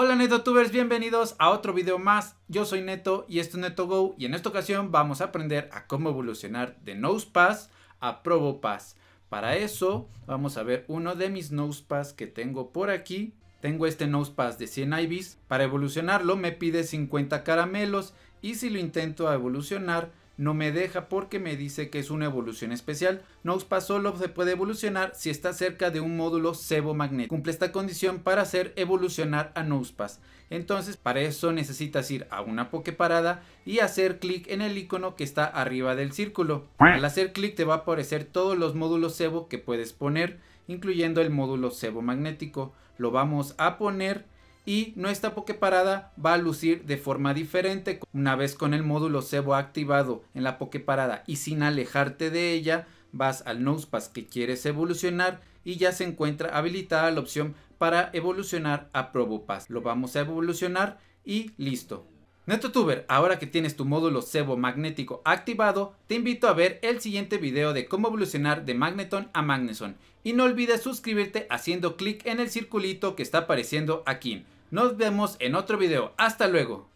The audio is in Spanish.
Hola NetoTubers, bienvenidos a otro video más. Yo soy Neto y esto es NetoGo y en esta ocasión vamos a aprender a cómo evolucionar de NosePass a ProboPass. Para eso vamos a ver uno de mis NosePass que tengo por aquí. Tengo este NosePass de 100 Ibis. Para evolucionarlo me pide 50 caramelos y si lo intento a evolucionar no me deja porque me dice que es una evolución especial. Noxpa solo se puede evolucionar si está cerca de un módulo sebo Magnético. Cumple esta condición para hacer evolucionar a Nouspas. Entonces para eso necesitas ir a una Poképarada y hacer clic en el icono que está arriba del círculo. Al hacer clic te va a aparecer todos los módulos sebo que puedes poner, incluyendo el módulo cebo magnético. Lo vamos a poner y nuestra parada va a lucir de forma diferente. Una vez con el módulo Cebo activado en la parada y sin alejarte de ella, vas al Nosepass que quieres evolucionar y ya se encuentra habilitada la opción para evolucionar a Probopass. Lo vamos a evolucionar y listo. NetoTuber, ahora que tienes tu módulo sebo magnético activado, te invito a ver el siguiente video de cómo evolucionar de Magneton a Magneson. Y no olvides suscribirte haciendo clic en el circulito que está apareciendo aquí. Nos vemos en otro video. Hasta luego.